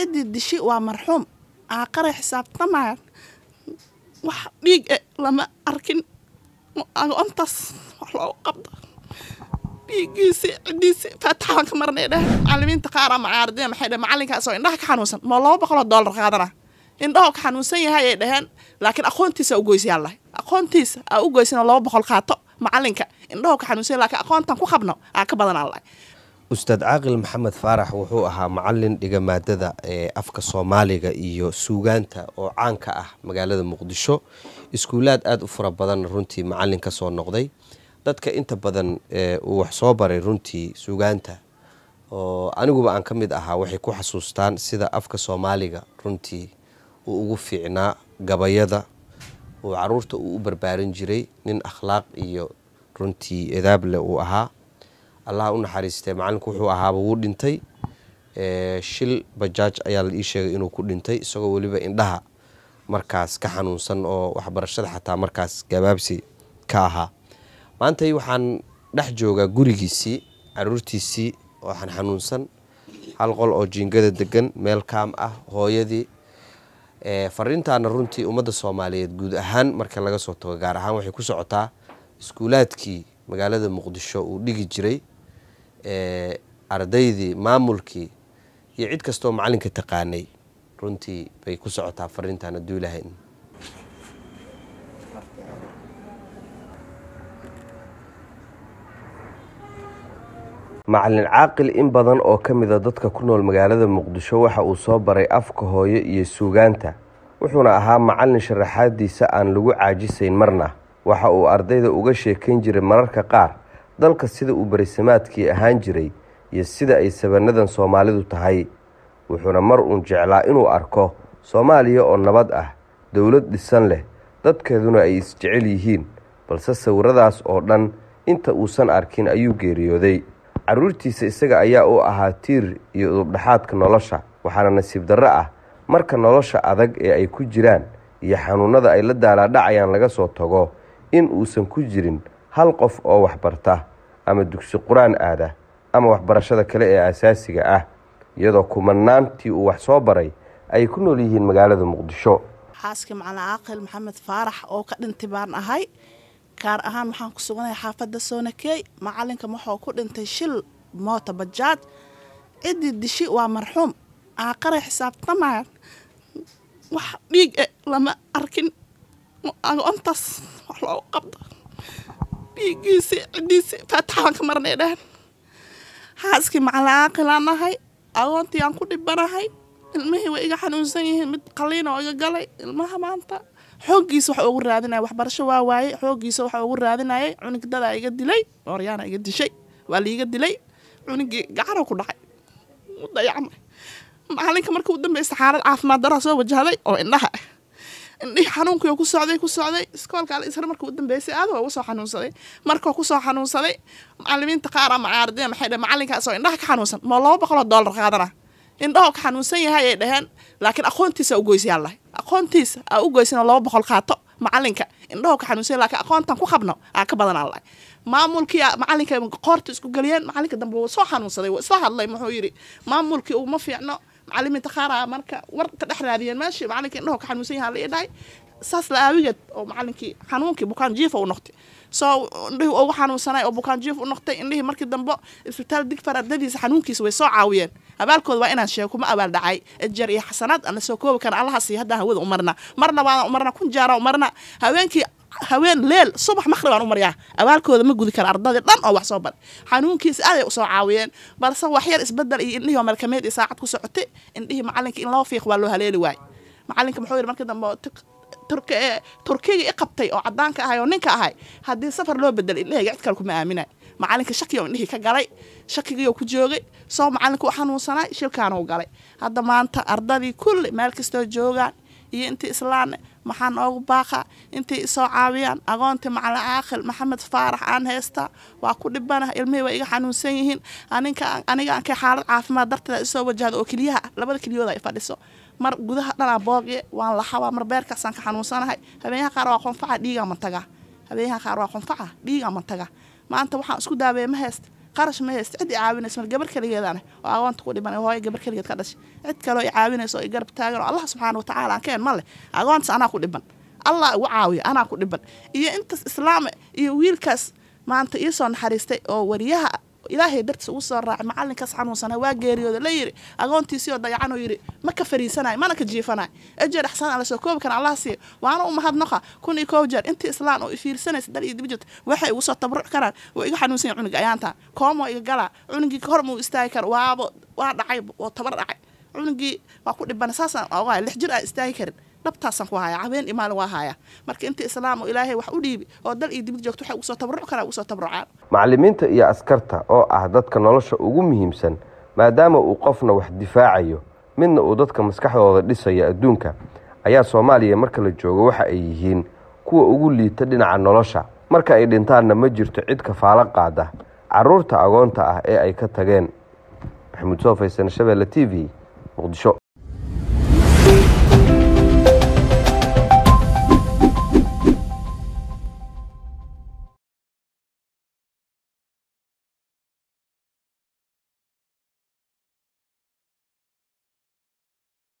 edi dishi waa marxuum aaqare xisaabtamaa wax dhiig e lama arkin agoontaas wax loogu qabdo dhiiggiisi cidiisi faataxa ka marnay dheh macalimiinta qaaraa macaaridina maxay dheh macalinkaasoo indhaha ka xanuunsan moo laba boqoloo dollar qaadana indhahoo ka xanuunsan yahay ay dhaheen laakiin aqoontiisa ugoysayaa lahay aqoontiisa aa ugoysana laba boqol qaato macalinka indhahoo ka xanuunsan lakiin aqoontan ku qabno aa ka badanaa lahay ustaad caaqil maxamed faarax wuxuu ahaa macalin dhiga maadada ee afka soomaaliga iyo suugaanta oo caanka ah magaalada muqdisho iskuulaad aada u fara badan runtii macalin ka soo noqday dadka inta badan eh, uu wax soo baray runtii suugaanta oo aniguba aan ka mid ahaa waxay ku xasuustaan sida afka soomaaliga runtii uu ugu fiicnaa gabayada uu caruurta uu u barbaarin jiray nin akhlaaq iyo runtii edaable uu ahaa allaha u naxariistee macalinku wuxuu ahaaba wuu dhintay shil bajaaj ayaa la ii sheegay inuu ku dhintay isagoo weliba indhaha markaas ka xanuunsan oo waxbarashada xataa markaas gabaabsi ka ahaa maantay waxaan dhex joogaa gurigiisii caruurtiisii waxaan xanuunsan hal qol oo jiingada degan meel kaam ah hooyadii fariintaana runtii ummadda soomaaliyeed guud ahaan marka laga soo tago gaar ahaan waxay ku socotaa iskuulaadkii magaalada muqdisho uu dhigi jiray ardaydii maamulkii iyo cid kastoo macalinka taqaanay runtii bay ku socotaa fariintaan hadduu ilaahay macalin caaqil in badan oo ka mida ah dadka ku nool magaalada muqdisho waxa uu soo baray afka hooyo iyo suugaanta wuxuuna ahaa macalin sharaxaadiisa aan lagu caajisayn marna waxa uu ardayda uga sheekayn jiray mararka qaar dalka sida uu berisamaadkii ahaan jiray iyo sida ay sabanadan soomaalidu tahay wuxuuna mar uun jeclaa inuu arko soomaaliya oo nabad ah dowlad dhisan leh dadkeeduna ay isjecel yihiin balse sawiradaas oo dhan inta uusan arkin ayuu geeriyooday caruurtiisa isaga ayaa u ahaa tiir iyo udubdhexaadka nolosha waxaana nasiib darro ah marka nolosha adag ee ay ku jiraan iyo xanuunnada ay la daalaadhacayaan laga soo tago in uusan ku jirin hal qof oo waxbarta ama dugsi qur-aan aada ama waxbarashada kale ee asaasiga ah iyadoo kumanaantii uu wax soo baray ay ku nool yihiin magaalada muqdisho xaaskii macalin caaqil maxamed faarax oo ka dhintay baan ahay gaar ahaan waxaan ku suganahay xaafadda soonakey macalinka wuxuu ku dhintay shil moota bajaaj ciddii dishi waa marxuum aaqaray xisaabtamaa wax dhiig e lama arkin ontas wax loogu qabdo dhiigiisii cidiisii faataxaan ka marnay dhahan xaaskii macalaaqilaa agoontii aan ku dhibanahay ilmihii way iga xanuunsan yihiin mid qaliina oo iga galay ilmaha maanta xooggiisa waxa ugu raadinaya waxbarasho waa waayey xooggiisa waxa ugu raadinayay cunig dadaa iga dilay ooryaana iga dishay waa liiga dilay cunigii gacanoo ku dhacay u dayacmay maalinka markuu dambey saxaarad caafimaad daraa soo wajahday oo indhaha ah indhih xanuunki ku socday ku socday iskoolka al isra markuu dambeysay aad waa uga soo xanuunsaday markuu kusoo xanuunsaday macalimiinta qaar ama caardiya maxay dhaheen macalinkaas indhaha ka xanuunsan moo laba boqoloo dollar qaadana indhahoo ka xanuunsan yahay ayay dhaheen laakiin aqoontiisa ugoysi aqoontiisa aa u goysin laba boqol qaato macalinka indhahoo ka xanuunsanya lakiin aqoontan ku qabno aa ka badan maamulkii macalinka qoorta isku geliyeen macalinka dambe wuu soo xanuunsaday wuu isla hadlay muxuu yidhi maamulkii uma fiicno علمي تخارا مركا ورك تحرى ذي ماشي معلنك إنه كحن مسيها ليداي ساس لا وجد أو معلنك حنونك بكان جيف أو نقطة سو اللي هو حن وسنة أو بكان جيف ونقطة اللي هي مركز دم بق السبتال ديك فرد ذي دي حنونك سوي سو عويان أبال كل وين أشياء كم أبال دعي الجري حسنات أنا سو كان الله سيهدها هو عمرنا مرنا وعمرنا كن جارا عمرنا هؤلاء haween leel subax maqrib aan u maryaa abaalkooda ma gudi kara ardadii dhan oo wax soo bare xanuunkiisa aaday usoo caawiyeen balse wax isbedel iyo indhihii oo malkameed iyo saacad ku socotay indhihii macalinka in loo fiiq waa loo haleeli waayey macalinka muxuu yidhi markii dambe eh, turkiga i qabtay oo cadaanka ahay oo ninka ahay haddii safar loo bedelay indhahayga cid kale kuma aaminay macalinka shakiya indhihii ka galay shakigiioo ku joogay soo macalinka u xanuunsanay shilkaanuu galay hadda maanta ardadii kulli meel kastoo joogaan iyo intii islaane maxaa oogu baaqa intay isoo caawiyaan agoonti macalin aakhil maxamed faarax aan haysta waa ku dhibana ilmihii waa iga xanuunsan yihiin aniga ankay xaalad caafimaad darteeda isoo wajahda oo keliyaha labada keliyooda ay fadhiso mar gudaha dhanaa booge waan laxabaa mar beerkaasaan ka xanuunsanahay habeenyaha qaar waa qonfaca dhiigaa mantaga habeenyaha qaar waa qonfaca dhiigaa mantaga maanta waxaan isku daaweeye ma haysta qarash maya cid caawinayso mar gabar keligeedaan oo agoonta ku dhiban hooyo gabar keligeed ka dhashay cid kaloo i caawinaysa oo i garab taagan oo allah subxaana watacala aan ka ma leh agoontas anaa ku dhiban allah igu caawiyo anaa ku dhiban iyo intaas islaam iyo wiilkaas maanta iisoo naxariistay oo wariyaha ilaahay dartiis ugu soo raacay macalinkaas xanuunsana waa geeriyooda la yiri agoontiisii oo dayacanuu yidhi ma ka fariisanayo mana ka jiifanay ejeer axsaan ala soo koobi kana allah siiyo waana u mahadnoqa kun iyo koob jeer intii islaan oo ifiirsanaysa dal iyo dibjirta waxay igu soo tabruc karaan waa iga xanuunsan yahay cunuga ayaantaan koomoo iga galaa cunugii hor muu istaagi kara waabo waa dhacay oo tabar dhacay cunugii waa ku dhibana saasaan ogahay lix jir aa istaagi karin dhabtaasaan ku haya habeen iyo maalin waa haya marka inta islaam oo ilaahay wax u dhiibi oo dal iyo dibad joogto waxay ugu soo tabaruc karaa ugu soo tabarucaan macalimiinta iyo askarta oo ah dadka nolosha ugu muhiimsan maadaama uu qofna wax difaacayo midna uu dadka maskaxdooda dhisaya adduunka ayaa soomaaliya marka la joogo waxa ay yihiin kuwa ugu liita dhinaca nolosha marka ay dhintaanna ma jirto cid kafaalo qaada caruurta agoonta ah ee ay ka tageen maxamuud soo faysan shabeelle t v muqdisho